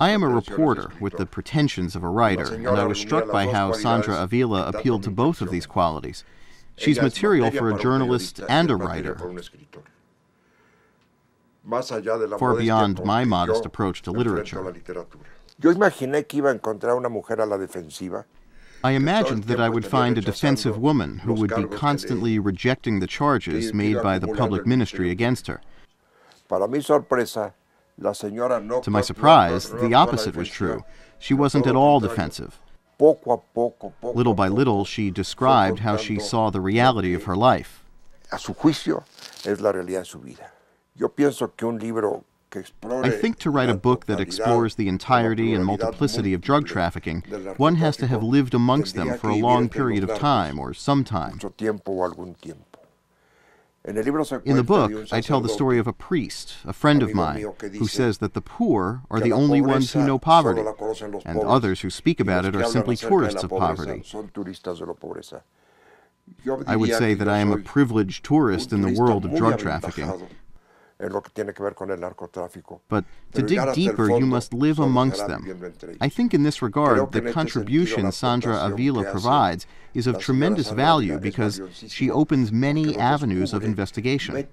I am a reporter with the pretensions of a writer, and I was struck by how Sandra Avila appealed to both of these qualities. She's material for a journalist and a writer. Far beyond my modest approach to literature. I imagined that I would find a defensive woman who would be constantly rejecting the charges made by the public ministry against her. Para mi sorpresa, to my surprise, the opposite was true. She wasn't at all defensive. Little by little, she described how she saw the reality of her life. I think to write a book that explores the entirety and multiplicity of drug trafficking, one has to have lived amongst them for a long period of time or some time. In the book, I tell the story of a priest, a friend of mine, who says that the poor are the only ones who know poverty, and others who speak about it are simply tourists of poverty. I would say that I am a privileged tourist in the world of drug trafficking, en lo que tiene que ver con el narcotráfico. But to dig deeper, you must live amongst them. I think in this regard, the contribution Sandra Avila provides is of tremendous value because she opens many avenues of investigation.